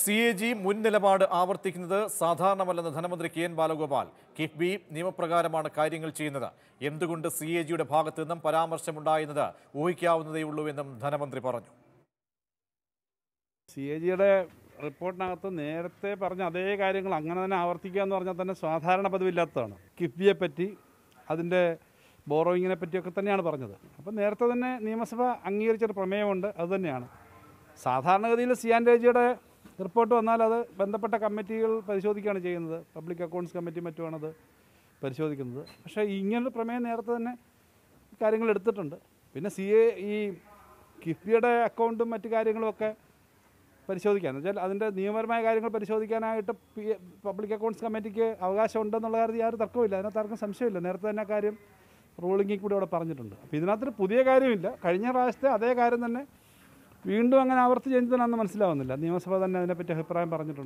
C A G മുൻ നിലപാട് ആവർത്തിക്കുന്നത് സാധാരണമല്ലെന്ന് ധനമന്ത്രി കെ എൻ ബാലഗോപാൽ കിഫ്ബി നിയമപ്രകാരമാണ് കാര്യങ്ങൾ ചെയ്യുന്നത് എന്തുകൊണ്ട് സി എ ജിയുടെ ഭാഗത്തു നിന്നും പരാമർശമുണ്ടായെന്നത് ഊഹിക്കാവുന്നതേയുള്ളൂവെന്നും ധനമന്ത്രി പറഞ്ഞു സി എ ജിയുടെ റിപ്പോർട്ടിനകത്ത് നേരത്തെ പറഞ്ഞ അതേ കാര്യങ്ങൾ അങ്ങനെ തന്നെ ആവർത്തിക്കുക എന്ന് പറഞ്ഞാൽ തന്നെ സാധാരണ പതിവില്ലാത്തതാണ് കിഫ്ബിയെ പറ്റി അതിൻ്റെ ബോറോയിങ്ങിനെ പറ്റിയൊക്കെ തന്നെയാണ് പറഞ്ഞത് അപ്പോൾ നേരത്തെ തന്നെ നിയമസഭ അംഗീകരിച്ചൊരു പ്രമേയമുണ്ട് അതുതന്നെയാണ് സാധാരണഗതിയിൽ സിയാൻ രേജിയുടെ റിപ്പോർട്ട് വന്നാൽ അത് ബന്ധപ്പെട്ട കമ്മിറ്റികൾ പരിശോധിക്കുകയാണ് ചെയ്യുന്നത് പബ്ലിക് അക്കൗണ്ട്സ് കമ്മിറ്റി അത് പരിശോധിക്കുന്നത് പക്ഷേ ഇങ്ങനൊരു പ്രമേയം നേരത്തെ തന്നെ കാര്യങ്ങൾ എടുത്തിട്ടുണ്ട് പിന്നെ സി എ ഈ കിഫ്ബിയുടെ അക്കൗണ്ടും മറ്റു കാര്യങ്ങളുമൊക്കെ പരിശോധിക്കാൻ എന്ന് വെച്ചാൽ അതിൻ്റെ നിയമപരമായ കാര്യങ്ങൾ പരിശോധിക്കാനായിട്ട് പബ്ലിക് അക്കൗണ്ട്സ് കമ്മിറ്റിക്ക് അവകാശം ഉണ്ടെന്നുള്ള കാര്യത്തിൽ യാതൊരു തർക്കമില്ല അതിനകത്ത് ആർക്കും സംശയമില്ല നേരത്തെ തന്നെ കാര്യം റൂളിംഗിൽ കൂടി അവിടെ പറഞ്ഞിട്ടുണ്ട് അപ്പോൾ ഇതിനകത്തൊരു പുതിയ കാര്യമില്ല കഴിഞ്ഞ പ്രാവശ്യത്തെ അതേ കാര്യം തന്നെ വീണ്ടും അങ്ങനെ ആവർത്തിച്ച് ചെയ്യുന്നതിനാണെന്ന് മനസ്സിലാവുന്നില്ല നിയമസഭ തന്നെ അതിനെപ്പറ്റി അഭിപ്രായം പറഞ്ഞിട്ടുണ്ട്